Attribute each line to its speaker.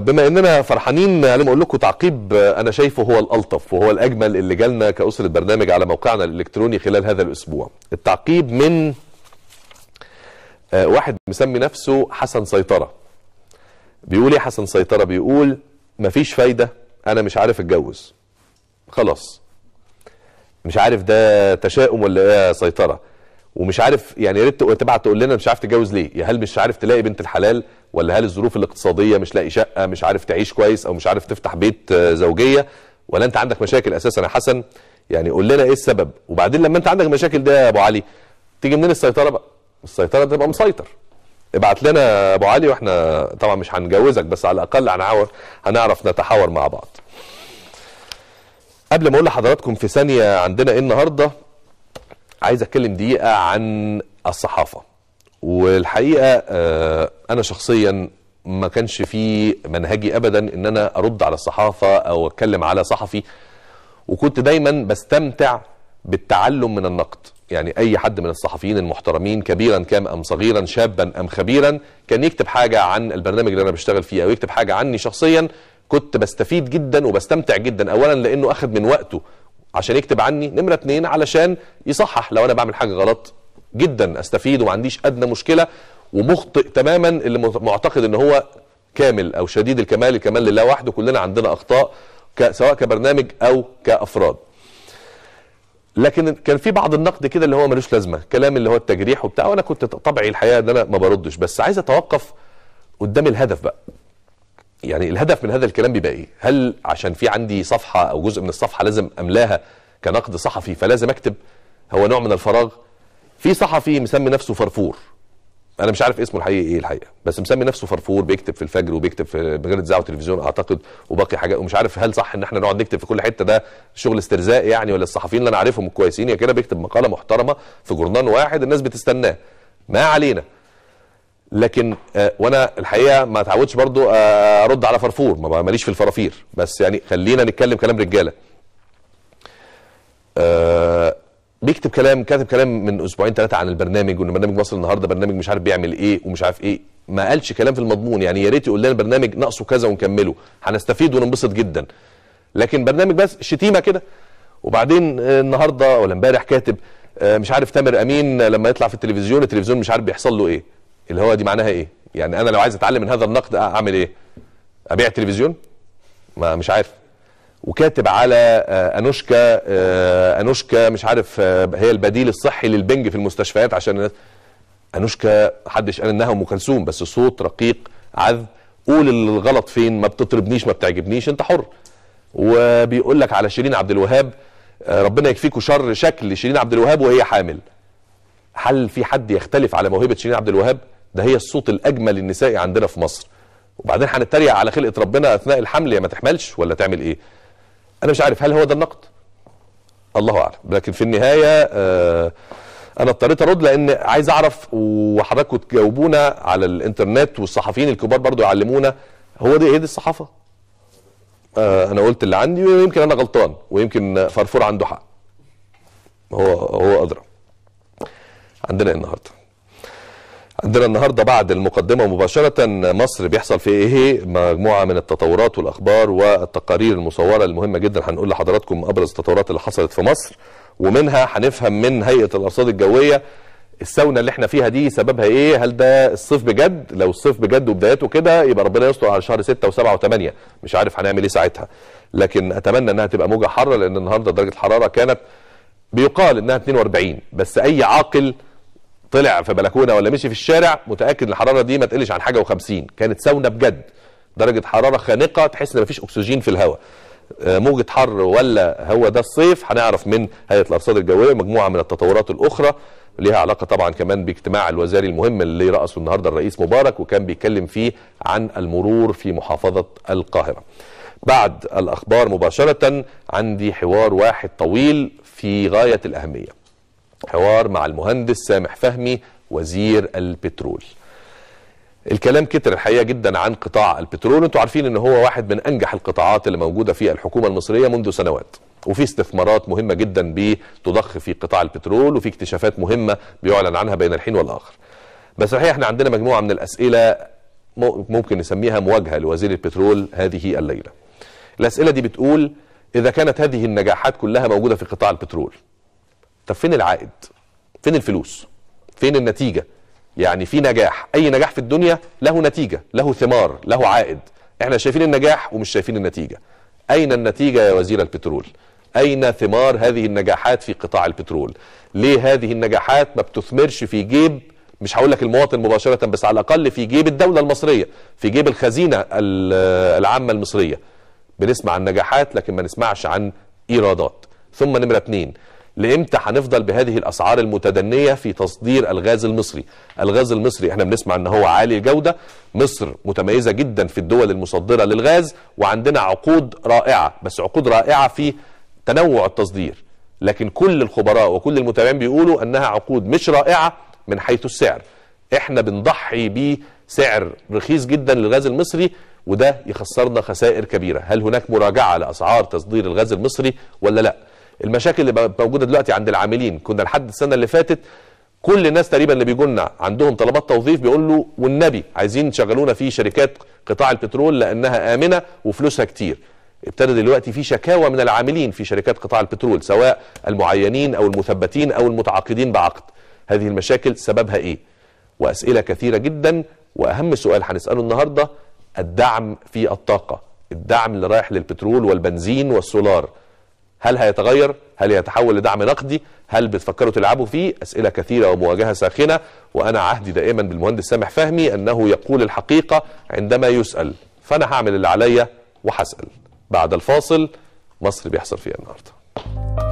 Speaker 1: بما اننا فرحانين انا يعني اقول لكم تعقيب انا شايفه هو الالطف وهو الاجمل اللي جالنا كاسره برنامج على موقعنا الالكتروني خلال هذا الاسبوع التعقيب من آه، واحد مسمي نفسه حسن سيطره بيقول ايه حسن سيطره بيقول مفيش فايده انا مش عارف اتجوز خلاص مش عارف ده تشاؤم ولا ايه سيطره ومش عارف يعني يا ريت تبعت تقول لنا مش عارف تتجوز ليه يا هل مش عارف تلاقي بنت الحلال ولا هل الظروف الاقتصاديه مش لاقي شقه مش عارف تعيش كويس او مش عارف تفتح بيت آه، زوجيه ولا انت عندك مشاكل اساسا يا حسن يعني قول لنا ايه السبب وبعدين لما انت عندك مشاكل ده يا ابو علي تيجي منين السيطره بقى السيطره تبقى مسيطر ابعت لنا ابو علي واحنا طبعا مش هنجوزك بس على الاقل هنعرف نتحاور مع بعض قبل ما اقول لحضراتكم في ثانيه عندنا ايه النهارده عايز اتكلم دقيقه عن الصحافه والحقيقه آه، انا شخصيا ما كانش في منهجي ابدا ان انا ارد على الصحافه او اتكلم على صحفي وكنت دايما بستمتع بالتعلم من النقد يعني اي حد من الصحفيين المحترمين كبيرا كام ام صغيرا شابا ام خبيرا كان يكتب حاجه عن البرنامج اللي انا بشتغل فيه او يكتب حاجه عني شخصيا كنت بستفيد جدا وبستمتع جدا اولا لانه اخذ من وقته عشان يكتب عني نمرة اتنين علشان يصحح لو انا بعمل حاجة غلط جدا استفيد وما عنديش ادنى مشكلة ومخطئ تماما اللي معتقد ان هو كامل او شديد الكمال الكمال لله وحده كلنا عندنا اخطاء سواء كبرنامج او كافراد لكن كان في بعض النقد كده اللي هو ملوش لازمه كلام اللي هو التجريح وبتاع وانا كنت طبعي الحقيقه ان انا ما بردش بس عايز اتوقف قدام الهدف بقى يعني الهدف من هذا الكلام بيبقى ايه هل عشان في عندي صفحه او جزء من الصفحه لازم املاها كنقد صحفي فلازم اكتب هو نوع من الفراغ في صحفي مسمي نفسه فرفور انا مش عارف اسمه الحقيقي ايه الحقيقه بس مسمي نفسه فرفور بيكتب في الفجر وبيكتب في مجله اذاعه وتلفزيون اعتقد وباقي حاجات ومش عارف هل صح ان احنا نقعد نكتب في كل حته ده شغل استرزاء يعني ولا الصحفيين اللي انا عارفهم الكويسين يا كده بيكتب مقاله محترمه في جورنان واحد الناس بتستناه ما علينا لكن آه، وانا الحقيقه ما اتعودش برضو آه، آه، ارد على فرفور ما ماليش في الفرافير بس يعني خلينا نتكلم كلام رجاله بيكتب كلام كاتب كلام من اسبوعين ثلاثه عن البرنامج وان برنامج مصر النهارده برنامج مش عارف بيعمل ايه ومش عارف ايه ما قالش كلام في المضمون يعني يا ريت يقول لنا البرنامج ناقصه كذا ونكمله هنستفيد وننبسط جدا لكن برنامج بس شتيمه كده وبعدين النهارده ولا امبارح كاتب مش عارف تامر امين لما يطلع في التلفزيون التلفزيون مش عارف بيحصل له ايه اللي هو دي معناها ايه يعني انا لو عايز اتعلم من هذا النقد اعمل ايه ابيع تلفزيون ما مش عارف وكاتب على آه، انوشكا آه، انوشكا مش عارف آه، هي البديل الصحي للبنج في المستشفيات عشان انوشكا محدش قال انها ام كلثوم بس صوت رقيق عذب قول الغلط فين ما بتطربنيش ما بتعجبنيش انت حر وبيقول لك على شيرين عبد الوهاب ربنا يكفيكوا شر شكل شيرين عبد الوهاب وهي حامل هل في حد يختلف على موهبه شيرين عبد الوهاب ده هي الصوت الاجمل النسائي عندنا في مصر وبعدين هنتريق على خلقه ربنا اثناء الحمل يا ما تحملش ولا تعمل ايه انا مش عارف هل هو ده النقد الله اعلم لكن في النهايه آه انا اضطريت ارد لان عايز اعرف وحضراتكم تجاوبونا على الانترنت والصحفيين الكبار برضو يعلمونا هو دي ايه دي الصحافه آه انا قلت اللي عندي ويمكن انا غلطان ويمكن فرفور عنده حق هو هو ادرى عندنا إيه النهارده عندنا النهاردة بعد المقدمة مباشرة مصر بيحصل في ايه مجموعة من التطورات والاخبار والتقارير المصورة المهمة جدا هنقول لحضراتكم ابرز التطورات اللي حصلت في مصر ومنها هنفهم من هيئة الارصاد الجوية الساونة اللي احنا فيها دي سببها ايه هل ده الصيف بجد لو الصيف بجد وبدايته كده يبقى ربنا يستر على شهر 6 و7 و8 مش عارف هنعمل ايه ساعتها لكن اتمنى انها تبقى موجة حارة لان النهاردة درجة الحرارة كانت بيقال انها 42 بس اي عاقل طلع في بلكونه ولا مشي في الشارع متاكد الحراره دي ما تقلش عن حاجه و50 كانت ساونا بجد درجه حراره خانقه تحس ان مفيش اكسجين في الهواء آه، موجة حر ولا هو ده الصيف هنعرف من هيئة الأرصاد الجوية مجموعة من التطورات الأخرى ليها علاقة طبعا كمان باجتماع الوزاري المهم اللي رأسه النهاردة الرئيس مبارك وكان بيتكلم فيه عن المرور في محافظة القاهرة بعد الأخبار مباشرة عندي حوار واحد طويل في غاية الأهمية حوار مع المهندس سامح فهمي وزير البترول الكلام كتر الحقيقه جدا عن قطاع البترول انتوا عارفين ان هو واحد من انجح القطاعات اللي موجوده في الحكومه المصريه منذ سنوات وفي استثمارات مهمه جدا بتضخ في قطاع البترول وفي اكتشافات مهمه بيعلن عنها بين الحين والاخر بس الحقيقه احنا عندنا مجموعه من الاسئله ممكن نسميها مواجهه لوزير البترول هذه الليله الاسئله دي بتقول اذا كانت هذه النجاحات كلها موجوده في قطاع البترول طب فين العائد فين الفلوس فين النتيجه يعني في نجاح اي نجاح في الدنيا له نتيجه له ثمار له عائد احنا شايفين النجاح ومش شايفين النتيجه اين النتيجه يا وزير البترول اين ثمار هذه النجاحات في قطاع البترول ليه هذه النجاحات ما بتثمرش في جيب مش هقول لك المواطن مباشره بس على الاقل في جيب الدوله المصريه في جيب الخزينه العامه المصريه بنسمع عن نجاحات لكن ما نسمعش عن ايرادات ثم نمره اثنين. لامتى هنفضل بهذه الاسعار المتدنيه في تصدير الغاز المصري الغاز المصري احنا بنسمع ان هو عالي الجوده مصر متميزه جدا في الدول المصدره للغاز وعندنا عقود رائعه بس عقود رائعه في تنوع التصدير لكن كل الخبراء وكل المتابعين بيقولوا انها عقود مش رائعه من حيث السعر احنا بنضحي بسعر رخيص جدا للغاز المصري وده يخسرنا خسائر كبيره هل هناك مراجعه لاسعار تصدير الغاز المصري ولا لا المشاكل اللي موجوده دلوقتي عند العاملين كنا لحد السنه اللي فاتت كل الناس تقريبا اللي بيجوا لنا عندهم طلبات توظيف بيقول له والنبي عايزين تشغلونا في شركات قطاع البترول لانها امنه وفلوسها كتير ابتدى دلوقتي في شكاوى من العاملين في شركات قطاع البترول سواء المعينين او المثبتين او المتعاقدين بعقد هذه المشاكل سببها ايه واسئله كثيره جدا واهم سؤال هنساله النهارده الدعم في الطاقه الدعم اللي رايح للبترول والبنزين والسولار هل هيتغير هل يتحول لدعم نقدي هل بتفكروا تلعبوا فيه أسئلة كثيرة ومواجهة ساخنة وأنا عهدي دائما بالمهندس سامح فهمي أنه يقول الحقيقة عندما يسأل فأنا هعمل اللي عليا وهسأل بعد الفاصل مصر بيحصل فيها النهارده